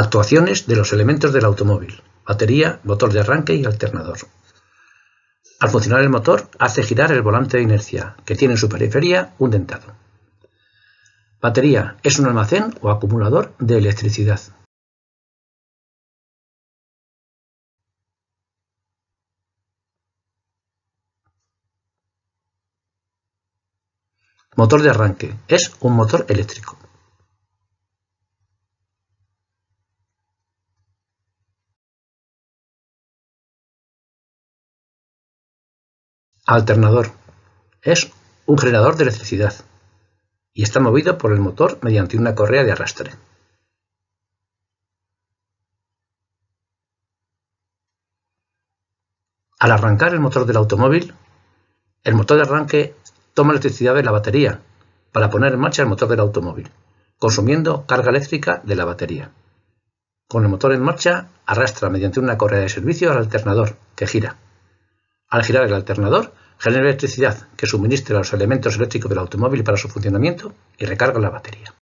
Actuaciones de los elementos del automóvil, batería, motor de arranque y alternador. Al funcionar el motor, hace girar el volante de inercia, que tiene en su periferia un dentado. Batería es un almacén o acumulador de electricidad. Motor de arranque es un motor eléctrico. Alternador. Es un generador de electricidad y está movido por el motor mediante una correa de arrastre. Al arrancar el motor del automóvil, el motor de arranque toma electricidad de la batería para poner en marcha el motor del automóvil, consumiendo carga eléctrica de la batería. Con el motor en marcha, arrastra mediante una correa de servicio al alternador, que gira, al girar el alternador, genera electricidad que suministra los elementos eléctricos del automóvil para su funcionamiento y recarga la batería.